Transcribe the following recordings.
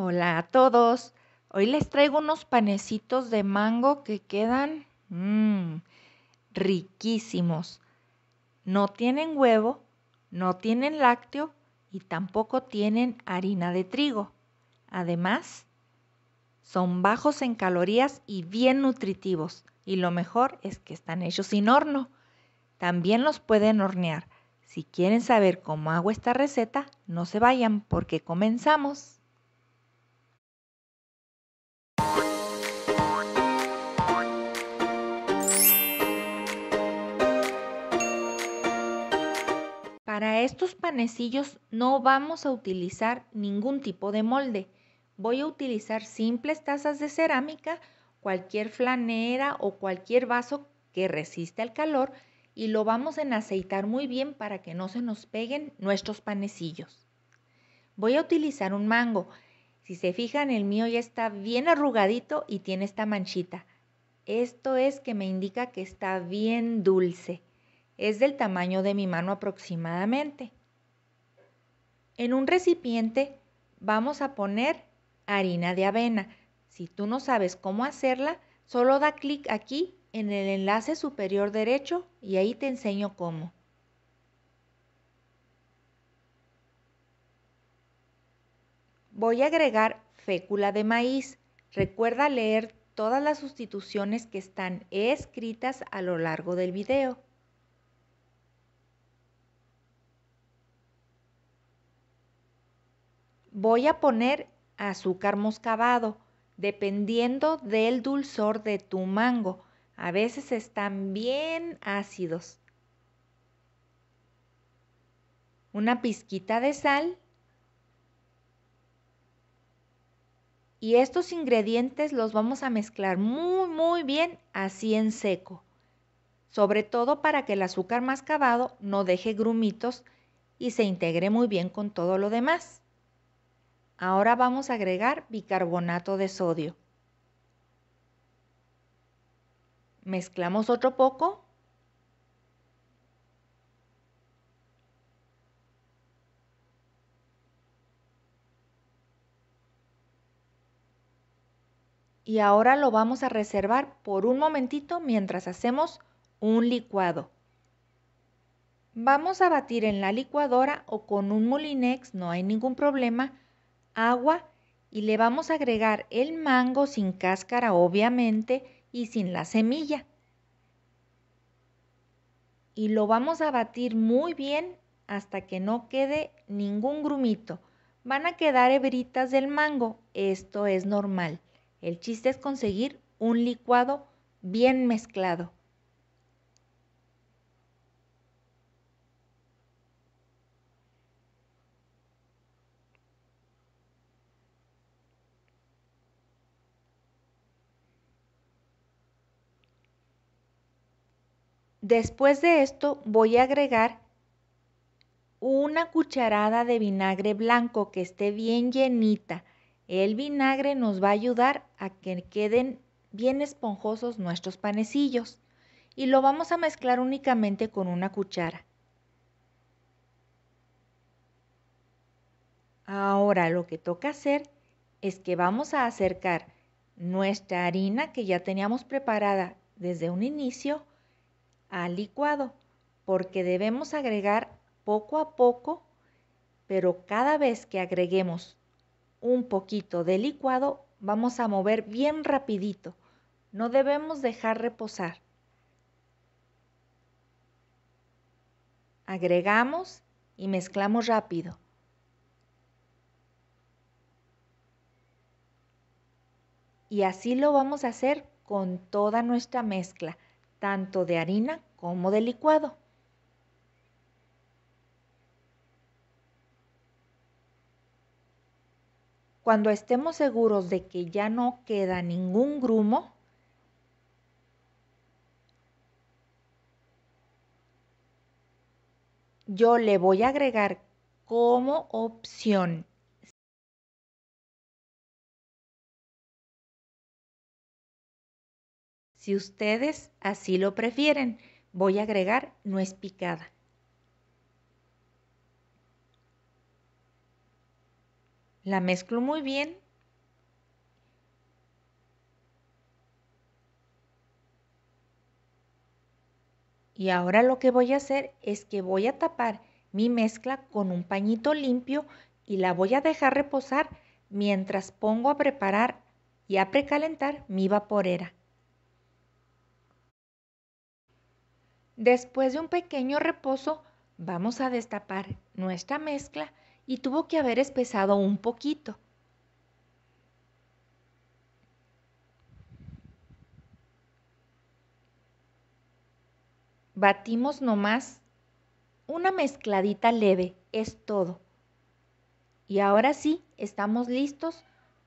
Hola a todos. Hoy les traigo unos panecitos de mango que quedan mm, riquísimos. No tienen huevo, no tienen lácteo y tampoco tienen harina de trigo. Además, son bajos en calorías y bien nutritivos. Y lo mejor es que están hechos sin horno. También los pueden hornear. Si quieren saber cómo hago esta receta, no se vayan porque comenzamos. estos panecillos no vamos a utilizar ningún tipo de molde. Voy a utilizar simples tazas de cerámica, cualquier flanera o cualquier vaso que resista al calor y lo vamos a aceitar muy bien para que no se nos peguen nuestros panecillos. Voy a utilizar un mango. Si se fijan, el mío ya está bien arrugadito y tiene esta manchita. Esto es que me indica que está bien dulce es del tamaño de mi mano aproximadamente. En un recipiente vamos a poner harina de avena. Si tú no sabes cómo hacerla, solo da clic aquí en el enlace superior derecho y ahí te enseño cómo. Voy a agregar fécula de maíz. Recuerda leer todas las sustituciones que están escritas a lo largo del video. Voy a poner azúcar moscabado, dependiendo del dulzor de tu mango. A veces están bien ácidos. Una pizquita de sal. Y estos ingredientes los vamos a mezclar muy, muy bien, así en seco. Sobre todo para que el azúcar mascabado no deje grumitos y se integre muy bien con todo lo demás. Ahora vamos a agregar bicarbonato de sodio. Mezclamos otro poco. Y ahora lo vamos a reservar por un momentito mientras hacemos un licuado. Vamos a batir en la licuadora o con un molinex, no hay ningún problema agua y le vamos a agregar el mango sin cáscara obviamente y sin la semilla. Y lo vamos a batir muy bien hasta que no quede ningún grumito. Van a quedar hebritas del mango, esto es normal. El chiste es conseguir un licuado bien mezclado. Después de esto voy a agregar una cucharada de vinagre blanco que esté bien llenita. El vinagre nos va a ayudar a que queden bien esponjosos nuestros panecillos y lo vamos a mezclar únicamente con una cuchara. Ahora lo que toca hacer es que vamos a acercar nuestra harina que ya teníamos preparada desde un inicio al licuado, porque debemos agregar poco a poco, pero cada vez que agreguemos un poquito de licuado, vamos a mover bien rapidito. No debemos dejar reposar. Agregamos y mezclamos rápido. Y así lo vamos a hacer con toda nuestra mezcla tanto de harina como de licuado. Cuando estemos seguros de que ya no queda ningún grumo, yo le voy a agregar como opción Si ustedes así lo prefieren, voy a agregar nuez picada. La mezclo muy bien. Y ahora lo que voy a hacer es que voy a tapar mi mezcla con un pañito limpio y la voy a dejar reposar mientras pongo a preparar y a precalentar mi vaporera. Después de un pequeño reposo, vamos a destapar nuestra mezcla y tuvo que haber espesado un poquito. Batimos nomás una mezcladita leve, es todo. Y ahora sí, estamos listos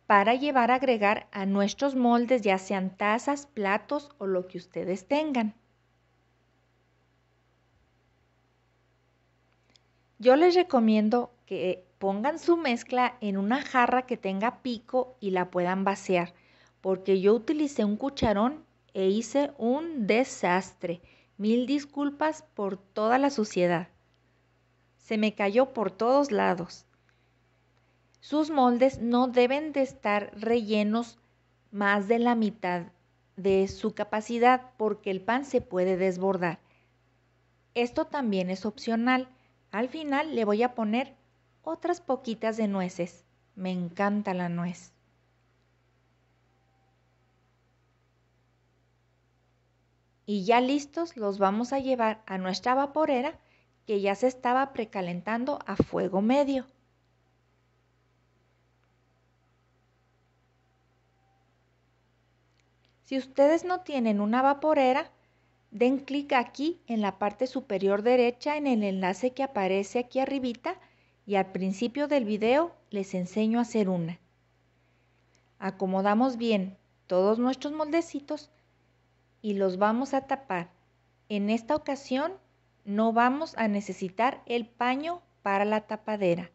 para llevar a agregar a nuestros moldes, ya sean tazas, platos o lo que ustedes tengan. Yo les recomiendo que pongan su mezcla en una jarra que tenga pico y la puedan vaciar, porque yo utilicé un cucharón e hice un desastre. Mil disculpas por toda la suciedad. Se me cayó por todos lados. Sus moldes no deben de estar rellenos más de la mitad de su capacidad porque el pan se puede desbordar. Esto también es opcional. Al final le voy a poner otras poquitas de nueces. Me encanta la nuez. Y ya listos los vamos a llevar a nuestra vaporera que ya se estaba precalentando a fuego medio. Si ustedes no tienen una vaporera, den clic aquí en la parte superior derecha en el enlace que aparece aquí arribita y al principio del video les enseño a hacer una. Acomodamos bien todos nuestros moldecitos y los vamos a tapar. En esta ocasión no vamos a necesitar el paño para la tapadera.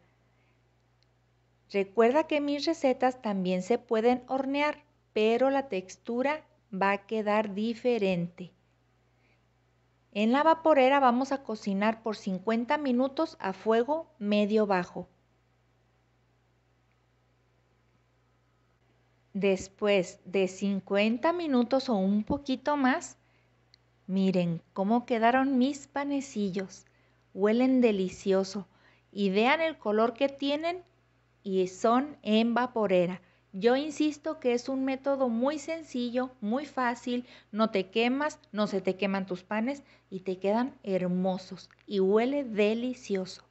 Recuerda que mis recetas también se pueden hornear, pero la textura va a quedar diferente. En la vaporera vamos a cocinar por 50 minutos a fuego medio bajo. Después de 50 minutos o un poquito más, miren cómo quedaron mis panecillos. Huelen delicioso y vean el color que tienen y son en vaporera. Yo insisto que es un método muy sencillo, muy fácil, no te quemas, no se te queman tus panes y te quedan hermosos y huele delicioso.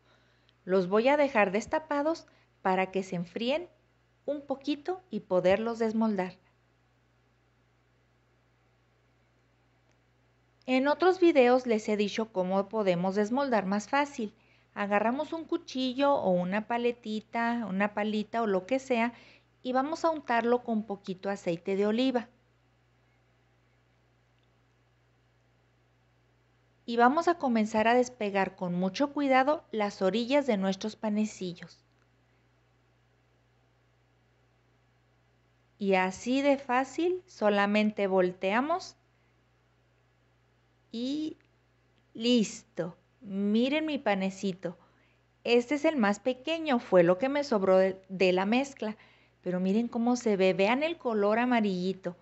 Los voy a dejar destapados para que se enfríen un poquito y poderlos desmoldar. En otros videos les he dicho cómo podemos desmoldar más fácil. Agarramos un cuchillo o una paletita, una palita o lo que sea y vamos a untarlo con poquito aceite de oliva. Y vamos a comenzar a despegar con mucho cuidado las orillas de nuestros panecillos. Y así de fácil, solamente volteamos y listo. Miren mi panecito. Este es el más pequeño, fue lo que me sobró de, de la mezcla. Pero miren cómo se ve, vean el color amarillito.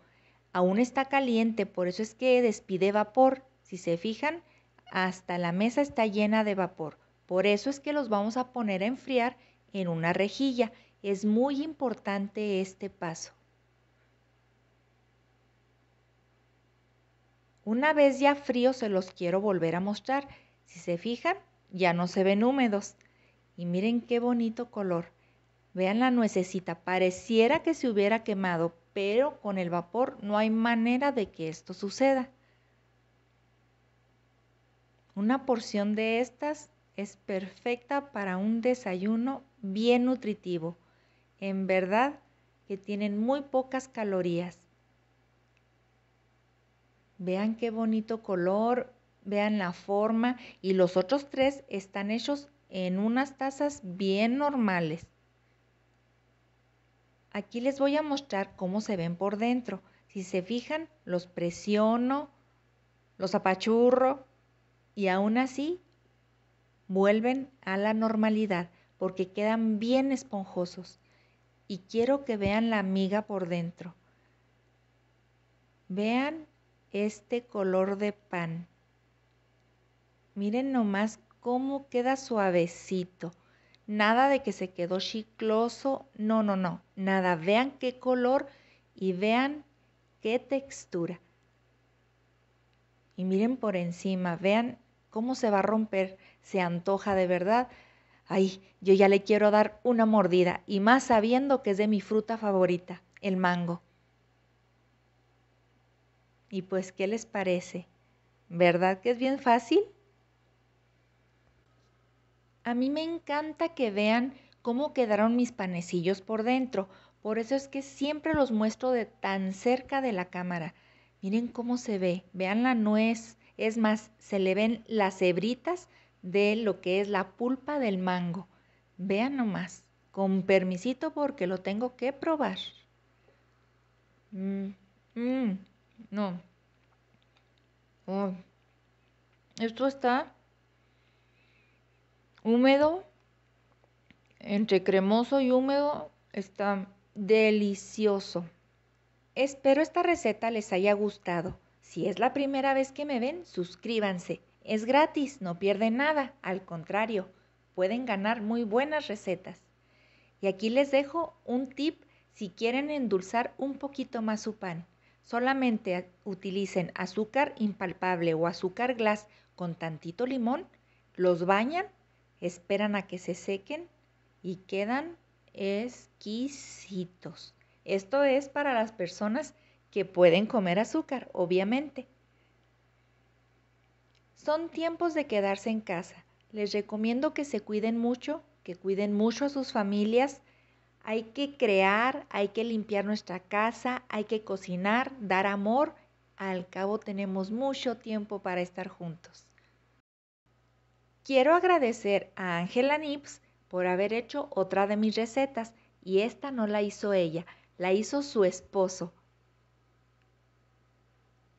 Aún está caliente, por eso es que despide vapor. Si se fijan, hasta la mesa está llena de vapor. Por eso es que los vamos a poner a enfriar en una rejilla. Es muy importante este paso. Una vez ya frío se los quiero volver a mostrar. Si se fijan, ya no se ven húmedos. Y miren qué bonito color. Vean la nuececita, pareciera que se hubiera quemado, pero con el vapor no hay manera de que esto suceda. Una porción de estas es perfecta para un desayuno bien nutritivo. En verdad que tienen muy pocas calorías. Vean qué bonito color, vean la forma y los otros tres están hechos en unas tazas bien normales. Aquí les voy a mostrar cómo se ven por dentro. Si se fijan, los presiono, los apachurro y aún así vuelven a la normalidad porque quedan bien esponjosos. Y quiero que vean la miga por dentro. Vean este color de pan. Miren nomás cómo queda suavecito. Nada de que se quedó chicloso, no, no, no, nada. Vean qué color y vean qué textura. Y miren por encima, vean cómo se va a romper, se antoja de verdad. Ay, yo ya le quiero dar una mordida y más sabiendo que es de mi fruta favorita, el mango. Y pues, ¿qué les parece? ¿Verdad que es bien fácil? A mí me encanta que vean cómo quedaron mis panecillos por dentro. Por eso es que siempre los muestro de tan cerca de la cámara. Miren cómo se ve. Vean la nuez. Es más, se le ven las hebritas de lo que es la pulpa del mango. Vean nomás. Con permisito porque lo tengo que probar. Mmm. no. Oh. Esto está húmedo, entre cremoso y húmedo, está delicioso. Espero esta receta les haya gustado. Si es la primera vez que me ven, suscríbanse. Es gratis, no pierden nada, al contrario, pueden ganar muy buenas recetas. Y aquí les dejo un tip si quieren endulzar un poquito más su pan. Solamente utilicen azúcar impalpable o azúcar glass con tantito limón, los bañan esperan a que se sequen y quedan exquisitos. Esto es para las personas que pueden comer azúcar, obviamente. Son tiempos de quedarse en casa. Les recomiendo que se cuiden mucho, que cuiden mucho a sus familias. Hay que crear, hay que limpiar nuestra casa, hay que cocinar, dar amor. Al cabo tenemos mucho tiempo para estar juntos. Quiero agradecer a Angela Nips por haber hecho otra de mis recetas y esta no la hizo ella, la hizo su esposo.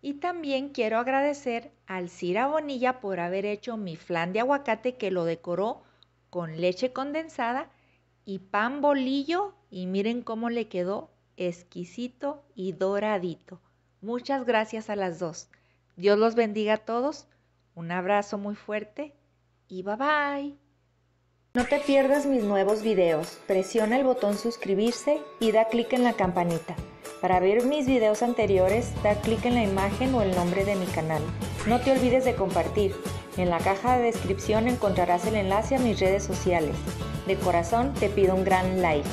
Y también quiero agradecer al Cira Bonilla por haber hecho mi flan de aguacate que lo decoró con leche condensada y pan bolillo y miren cómo le quedó exquisito y doradito. Muchas gracias a las dos. Dios los bendiga a todos. Un abrazo muy fuerte bye bye. No te pierdas mis nuevos videos. Presiona el botón suscribirse y da clic en la campanita. Para ver mis videos anteriores, da clic en la imagen o el nombre de mi canal. No te olvides de compartir. En la caja de descripción encontrarás el enlace a mis redes sociales. De corazón te pido un gran like.